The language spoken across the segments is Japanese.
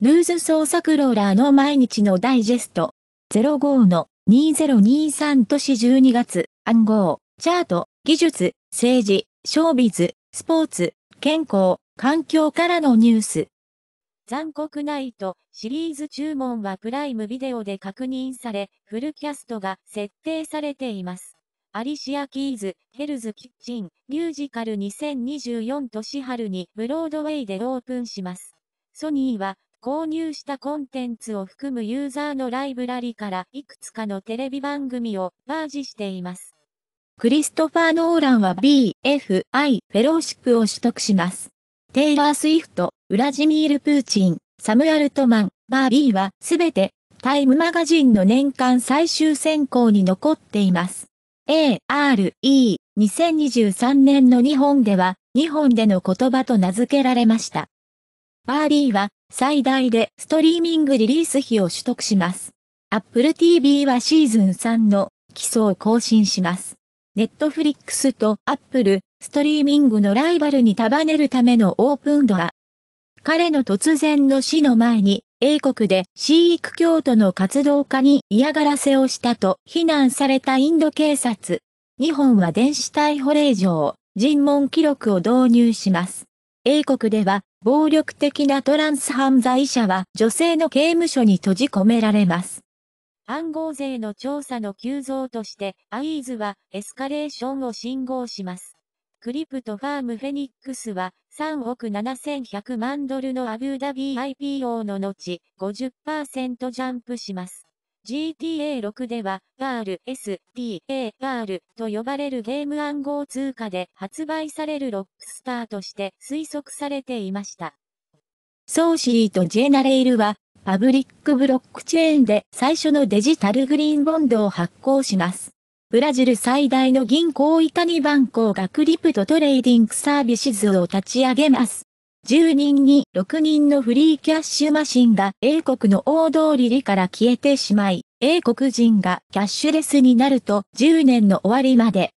ヌーズ創作ローラーの毎日のダイジェスト。05-2023都市12月、暗号、チャート、技術、政治、ショービズ、スポーツ、健康、環境からのニュース。残酷ナイトシリーズ注文はプライムビデオで確認され、フルキャストが設定されています。アリシア・キーズ、ヘルズ・キッチン、ミュージカル2024年春にブロードウェイでオープンします。ソニーは購入したコンテンツを含むユーザーのライブラリからいくつかのテレビ番組をバージしています。クリストファー・ノーランは BFI フェローシップを取得します。テイラー・スイフト、ウラジミール・プーチン、サム・アルトマン、バービーはすべてタイムマガジンの年間最終選考に残っています。ARE2023 年の日本では日本での言葉と名付けられました。バーリーは最大でストリーミングリリース費を取得します。Apple TV はシーズン3の基礎を更新します。Netflix と Apple ストリーミングのライバルに束ねるためのオープンドア。彼の突然の死の前に、英国でシー育教徒の活動家に嫌がらせをしたと非難されたインド警察。日本は電子逮捕令状、尋問記録を導入します。英国では暴力的なトランス犯罪者は女性の刑務所に閉じ込められます。暗号税の調査の急増として、アイーズはエスカレーションを信号します。クリプトファームフェニックスは3億7100万ドルのアブダビ IPO の後50%ジャンプします。GTA6 では、r s t a r と呼ばれるゲーム暗号通貨で発売されるロックスターとして推測されていました。ソーシーとジェナレイルは、パブリックブロックチェーンで最初のデジタルグリーンボンドを発行します。ブラジル最大の銀行イタニバンコがクリプトトレーディングサービス図を立ち上げます。10人に6人のフリーキャッシュマシンが英国の大通りから消えてしまい、英国人がキャッシュレスになると10年の終わりまで。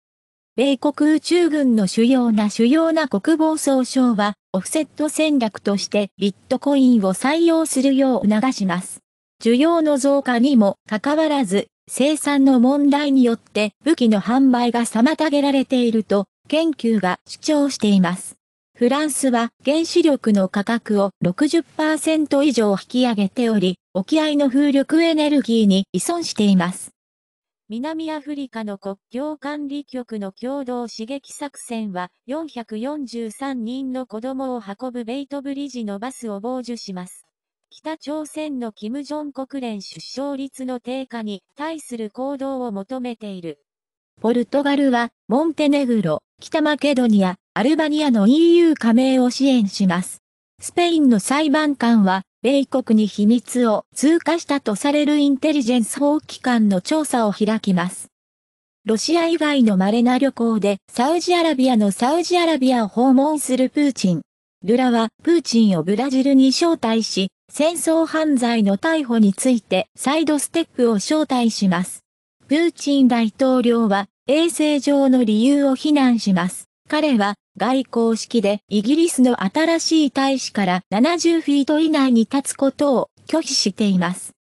米国宇宙軍の主要な主要な国防総省は、オフセット戦略としてビットコインを採用するよう促します。需要の増加にもかかわらず、生産の問題によって武器の販売が妨げられていると、研究が主張しています。フランスは原子力の価格を60%以上引き上げており、沖合の風力エネルギーに依存しています。南アフリカの国境管理局の共同刺激作戦は443人の子供を運ぶベイトブリジのバスを傍受します。北朝鮮の金正ン国連出生率の低下に対する行動を求めている。ポルトガルは、モンテネグロ、北マケドニア、アルバニアの EU 加盟を支援します。スペインの裁判官は、米国に秘密を通過したとされるインテリジェンス法機関の調査を開きます。ロシア以外の稀な旅行でサウジアラビアのサウジアラビアを訪問するプーチン。ルラはプーチンをブラジルに招待し、戦争犯罪の逮捕についてサイドステップを招待します。プーチン大統領は衛生上の理由を非難します。彼は外交式でイギリスの新しい大使から70フィート以内に立つことを拒否しています。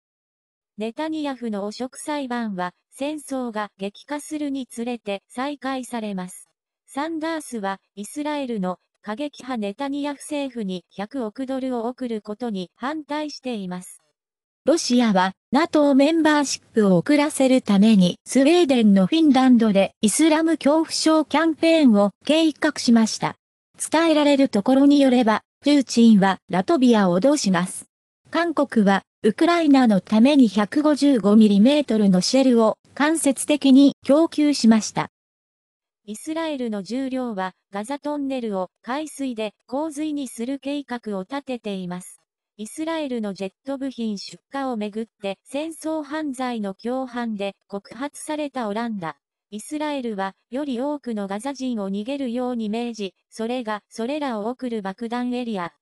ネタニヤフの汚職裁判は戦争が激化するにつれて再開されます。サンダースはイスラエルの過激派ネタニヤフ政府に100億ドルを送ることに反対しています。ロシアは NATO メンバーシップを遅らせるためにスウェーデンのフィンランドでイスラム恐怖症キャンペーンを計画しました。伝えられるところによれば、プーチンはラトビアを脅します。韓国はウクライナのために 155mm のシェルを間接的に供給しました。イスラエルの重量はガザトンネルを海水で洪水にする計画を立てています。イスラエルのジェット部品出荷をめぐって戦争犯罪の共犯で告発されたオランダ。イスラエルはより多くのガザ人を逃げるように命じ、それがそれらを送る爆弾エリア。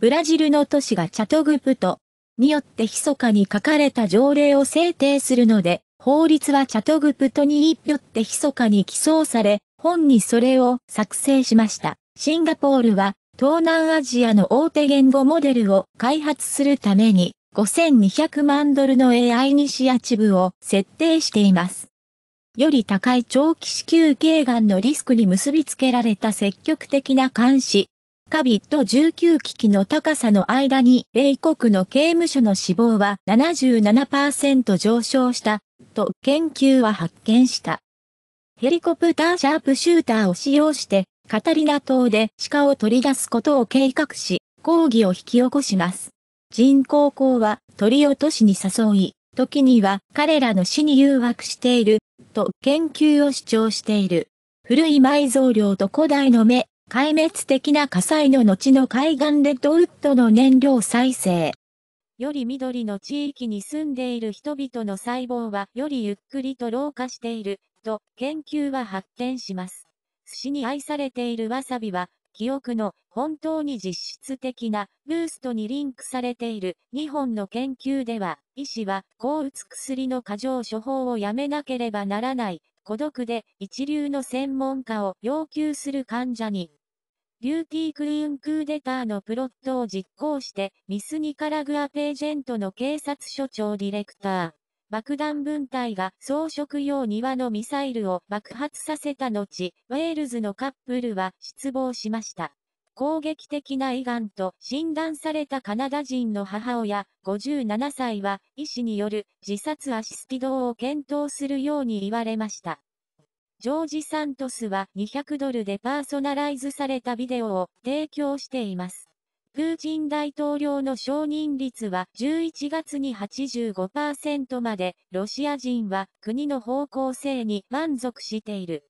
ブラジルの都市がチャトグプトによって密かに書かれた条例を制定するので、法律はチャトグプトによって密かに起草され、本にそれを作成しました。シンガポールは東南アジアの大手言語モデルを開発するために5200万ドルの AI イニシアチブを設定しています。より高い長期子宮頸がんのリスクに結びつけられた積極的な監視、カビット19機器の高さの間に米国の刑務所の死亡は77%上昇したと研究は発見した。ヘリコプターシャープシューターを使用してカタリナ島で鹿を取り出すことを計画し、抗議を引き起こします。人工校は鳥落としに誘い、時には彼らの死に誘惑している、と研究を主張している。古い埋蔵量と古代の目、壊滅的な火災の後の海岸レッドウッドの燃料再生。より緑の地域に住んでいる人々の細胞はよりゆっくりと老化している、と研究は発展します。寿司に愛されているわさびは、記憶の本当に実質的なブーストにリンクされている2本の研究では、医師は抗うつ薬の過剰処方をやめなければならない、孤独で一流の専門家を要求する患者に、ビューティークリーンクーデターのプロットを実行して、ミスニカラグアページェントの警察署長ディレクター、爆弾分隊が装飾用庭のミサイルを爆発させた後、ウェールズのカップルは失望しました。攻撃的な胃がんと診断されたカナダ人の母親、57歳は、医師による自殺アシスティドを検討するように言われました。ジョージ・サントスは200ドルでパーソナライズされたビデオを提供しています。プーチン大統領の承認率は11月に85%まで、ロシア人は国の方向性に満足している。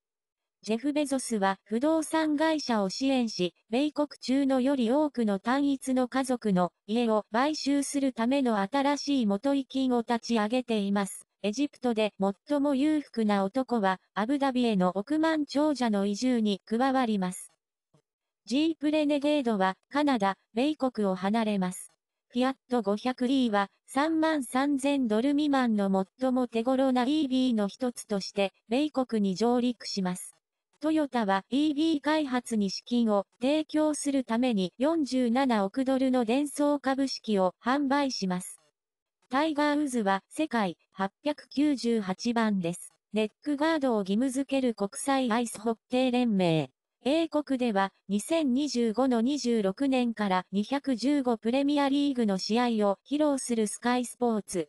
ジェフ・ベゾスは不動産会社を支援し、米国中のより多くの単一の家族の家を買収するための新しい元利金を立ち上げています。エジプトで最も裕福な男はアブダビへの億万長者の移住に加わります。ジープレネゲードはカナダ、米国を離れます。フィアット5 0 0 d は3万3000ドル未満の最も手頃な EV の一つとして米国に上陸します。トヨタは EV 開発に資金を提供するために47億ドルの伝送株式を販売します。タイガーウズは世界898番です。ネックガードを義務付ける国際アイスホッケー連盟。英国では2025の26年から215プレミアリーグの試合を披露するスカイスポーツ。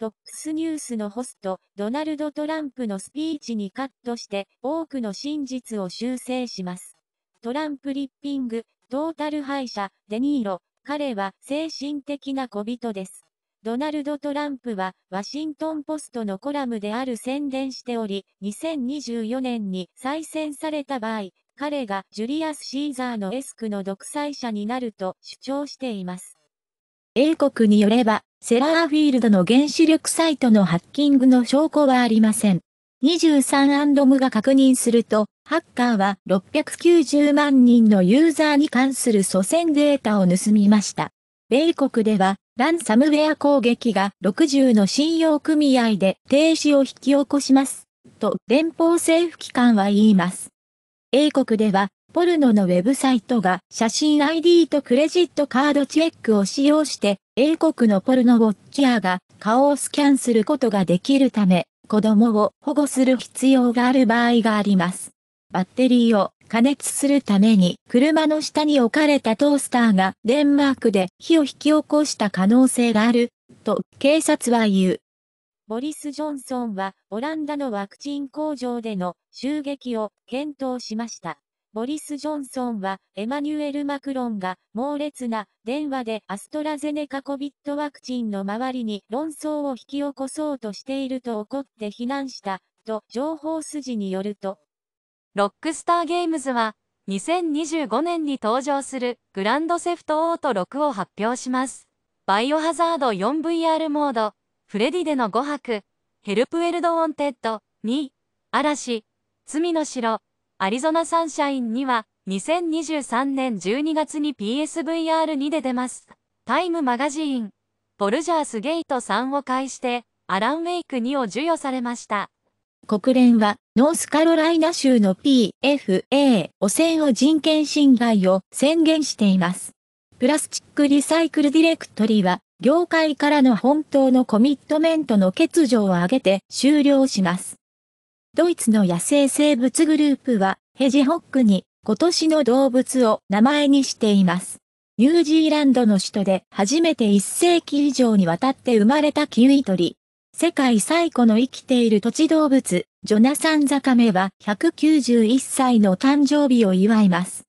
FOX ニュースのホスト、ドナルド・トランプのスピーチにカットして多くの真実を修正します。トランプリッピング、トータル敗者、デニーロ、彼は精神的な小人です。ドナルド・トランプは、ワシントン・ポストのコラムである宣伝しており、2024年に再選された場合、彼がジュリアス・シーザーのエスクの独裁者になると主張しています。英国によれば、セラーフィールドの原子力サイトのハッキングの証拠はありません。23& アンドムが確認すると、ハッカーは690万人のユーザーに関する祖先データを盗みました。米国では、ランサムウェア攻撃が60の信用組合で停止を引き起こします。と、連邦政府機関は言います。英国では、ポルノのウェブサイトが写真 ID とクレジットカードチェックを使用して、英国のポルノウォッチャーが顔をスキャンすることができるため、子供を保護する必要がある場合があります。バッテリーを加熱するために車の下に置かれたトースターがデンマークで火を引き起こした可能性がある、と警察は言う。ボリス・ジョンソンは、オランダのワクチン工場での襲撃を検討しました。ボリス・ジョンソンは、エマニュエル・マクロンが、猛烈な電話でアストラゼネカコビットワクチンの周りに論争を引き起こそうとしていると怒って非難した、と情報筋によると。ロックスターゲームズは、2025年に登場するグランドセフトオート6を発表します。バイオハザード 4VR モード、フレディでの5泊、ヘルプエルド・オンテッド2、嵐、罪の城、アリゾナ・サンシャインには、2023年12月に PSVR2 で出ます。タイムマガジーン、ボルジャース・ゲイト3を介して、アラン・ウェイク2を授与されました。国連は、ノースカロライナ州の PFA 汚染を人権侵害を宣言しています。プラスチックリサイクルディレクトリは、業界からの本当のコミットメントの欠如を挙げて終了します。ドイツの野生生物グループはヘジホックに今年の動物を名前にしています。ニュージーランドの首都で初めて1世紀以上にわたって生まれたキウイ鳥。世界最古の生きている土地動物、ジョナサンザカメは191歳の誕生日を祝います。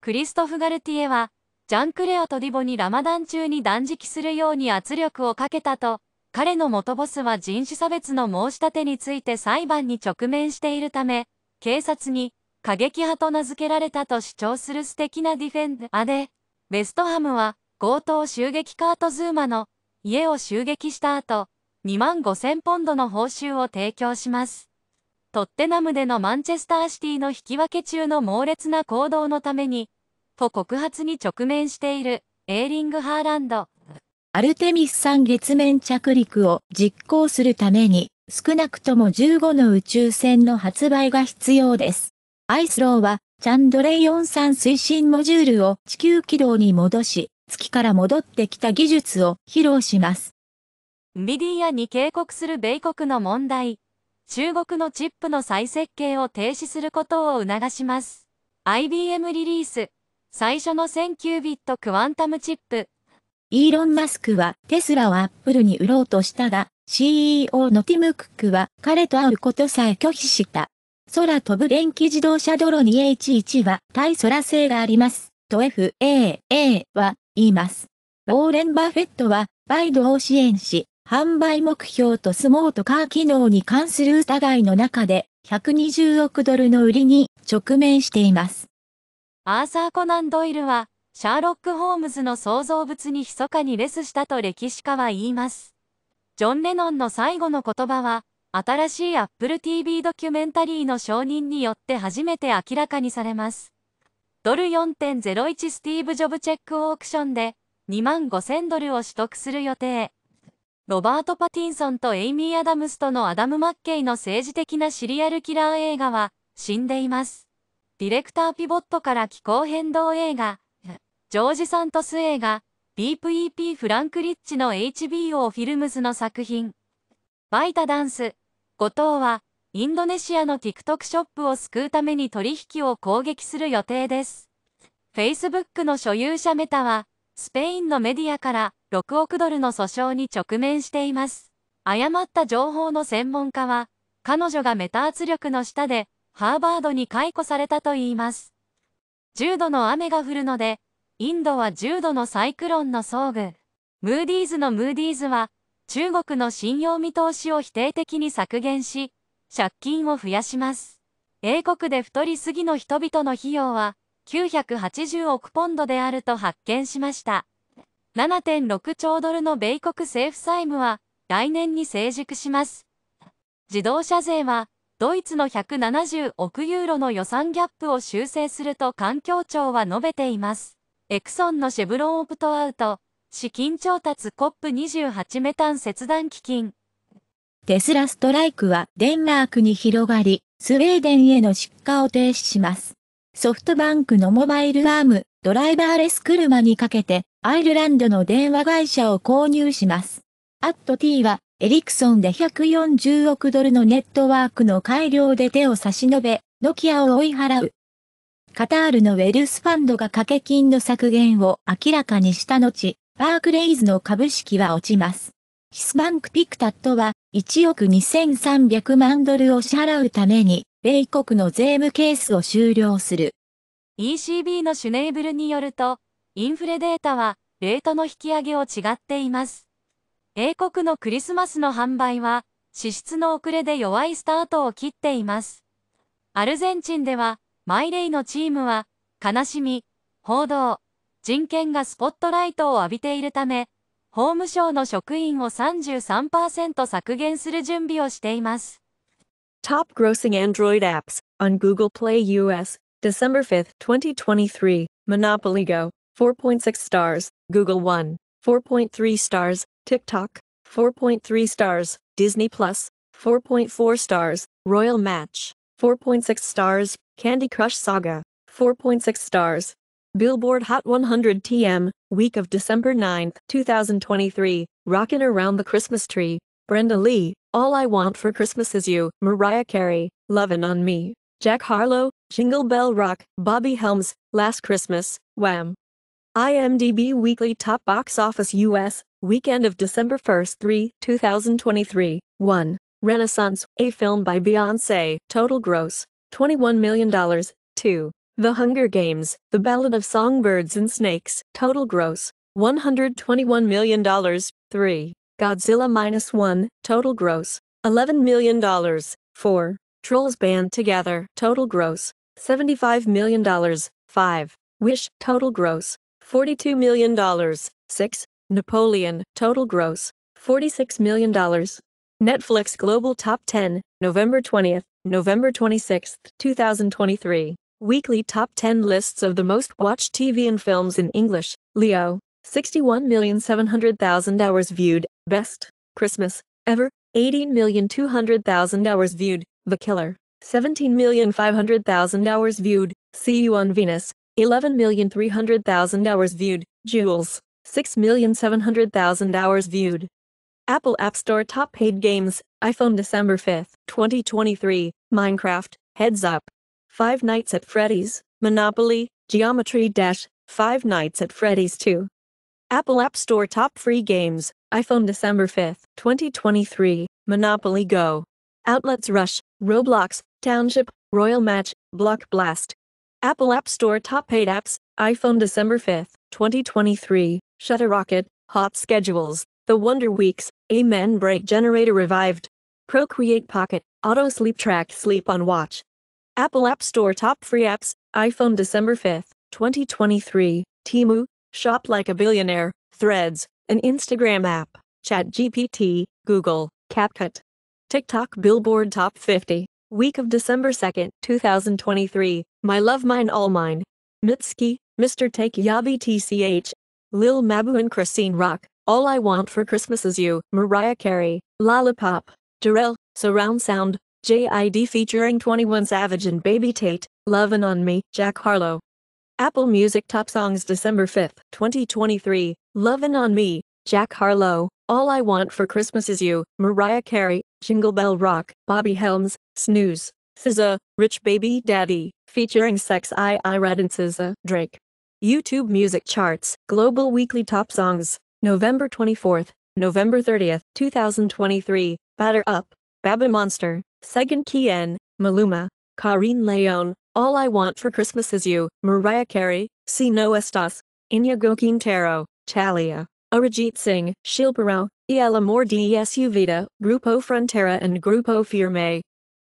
クリストフ・ガルティエはジャンクレオとディボにラマダン中に断食するように圧力をかけたと、彼の元ボスは人種差別の申し立てについて裁判に直面しているため、警察に過激派と名付けられたと主張する素敵なディフェンダーで、ベストハムは強盗襲撃カートズーマの家を襲撃した後、2万5000ポンドの報酬を提供します。トッテナムでのマンチェスターシティの引き分け中の猛烈な行動のために、と告発に直面しているエーリングハーランド。アルテミス産月面着陸を実行するために少なくとも15の宇宙船の発売が必要です。アイスローはチャンドレイン産推進モジュールを地球軌道に戻し、月から戻ってきた技術を披露します。ミディアに警告する米国の問題。中国のチップの再設計を停止することを促します。IBM リリース。最初の1000キュービットクワンタムチップ。イーロン・マスクはテスラをアップルに売ろうとしたが、CEO のティム・クックは彼と会うことさえ拒否した。空飛ぶ電気自動車ドロニ H1 は対空性があります。と FAA は言います。ウォーレン・バフェットはバイドを支援し、販売目標とスモートカー機能に関する疑いの中で120億ドルの売りに直面しています。アーサー・コナン・ドイルは、シャーロック・ホームズの創造物に密かにレスしたと歴史家は言います。ジョン・レノンの最後の言葉は、新しい Apple TV ドキュメンタリーの承認によって初めて明らかにされます。ドル4.01スティーブ・ジョブチェックオークションで2万5000ドルを取得する予定。ロバート・パティンソンとエイミー・アダムスとのアダム・マッケイの政治的なシリアルキラー映画は死んでいます。ディレクターピボットから気候変動映画、ジョージ・サントス映画、ディープ EP フランクリッチの HBO フィルムズの作品、バイタダンス、後藤は、インドネシアの TikTok ショップを救うために取引を攻撃する予定です。Facebook の所有者メタは、スペインのメディアから6億ドルの訴訟に直面しています。誤った情報の専門家は、彼女がメタ圧力の下で、ハーバードに解雇されたといいます。重度の雨が降るので、インドは重度のサイクロンの遭遇。ムーディーズのムーディーズは、中国の信用見通しを否定的に削減し、借金を増やします。英国で太りすぎの人々の費用は、980億ポンドであると発見しました。7.6兆ドルの米国政府債務は、来年に成熟します。自動車税は、ドイツの170億ユーロの予算ギャップを修正すると環境庁は述べています。エクソンのシェブロンオプトアウト、資金調達 COP28 メタン切断基金。テスラストライクはデンマークに広がり、スウェーデンへの出荷を停止します。ソフトバンクのモバイルアーム、ドライバーレス車にかけて、アイルランドの電話会社を購入します。アット T は、エリクソンで140億ドルのネットワークの改良で手を差し伸べ、ノキアを追い払う。カタールのウェルスファンドが掛け金の削減を明らかにした後、バークレイズの株式は落ちます。ヒスバンクピクタットは1億2300万ドルを支払うために、米国の税務ケースを終了する。ECB のシュネーブルによると、インフレデータはレートの引き上げを違っています。英国のクリスマスの販売は、支出の遅れで弱いスタートを切っています。アルゼンチンでは、マイレイのチームは、悲しみ、報道、人権がスポットライトを浴びているため、法務省の職員を33%削減する準備をしています。Top grossing Android apps on Google Play US, December 5, 2023, Monopoly Go, 4.6 stars, Google One, 4.3 stars, TikTok, 4.3 stars, Disney Plus, 4.4 stars, Royal Match, 4.6 stars, Candy Crush Saga, 4.6 stars. Billboard Hot 100 TM, week of December 9, 2023, Rockin' Around the Christmas Tree, Brenda Lee, All I Want for Christmas Is You, Mariah Carey, Lovin' on Me, Jack Harlow, Jingle Bell Rock, Bobby Helms, Last Christmas, Wham! IMDb Weekly Top Box Office US Weekend of December 1st 3, 2023. 1. Renaissance, a film by Beyoncé. Total gross, $21 million. 2. The Hunger Games, The Ballad of Songbirds and Snakes. Total gross, $121 million. 3. Godzilla Minus 1, total gross, $11 million. 4. Trolls Band Together, total gross, $75 million. 5. Wish, total gross, $42 million. 6. Napoleon, total gross, $46 million. Netflix Global Top 10, November 20th, November 26th, 2023. Weekly top 10 lists of the most watched TV and films in English. Leo, 61,700,000 hours viewed. Best, Christmas, ever, 18,200,000 hours viewed. The Killer, 17,500,000 hours viewed. See You on Venus, 11,300,000 hours viewed. Jewels. 6,700,000 hours viewed. Apple App Store top paid games, iPhone December 5, 2023, Minecraft, Heads Up. Five Nights at Freddy's, Monopoly, Geometry Dash, Five Nights at Freddy's 2. Apple App Store top free games, iPhone December 5, 2023, Monopoly Go. Outlets Rush, Roblox, Township, Royal Match, Block Blast. Apple App Store top paid apps, iPhone December 5, 2023, Shutter Rocket, Hot Schedules, The Wonder Weeks, Amen Break Generator Revived, Procreate Pocket, Auto Sleep Track Sleep on Watch. Apple App Store Top Free Apps, iPhone December 5, 2023, Timu, Shop Like a Billionaire, Threads, an Instagram app, ChatGPT, Google, CapCut. TikTok Billboard Top 50, week of December 2, 2023, My Love Mine All Mine. Mitski, Mr. Take Yabi TCH, Lil Mabu and Christine Rock, All I Want for Christmas Is You, Mariah Carey, Lollipop, Darrell, Surround Sound, JID featuring 21 Savage and Baby Tate, Lovin' On Me, Jack Harlow. Apple Music Top Songs December 5, 2023, Lovin' On Me, Jack Harlow, All I Want for Christmas Is You, Mariah Carey, Jingle Bell Rock, Bobby Helms, Snooze, SZA, Rich Baby Daddy, featuring Sex I Red and SZA, Drake. YouTube Music Charts, Global Weekly Top Songs, November 24th, November 30th, 2023, Batter Up, Baba Monster, Second Kien, Maluma, Karin Leon, All I Want for Christmas Is You, Mariah Carey, Si No Estás, Inigo Quintero, Talia, Arijit Singh, Shilparao, El Amor de Su Vida, Grupo Frontera and Grupo Firme,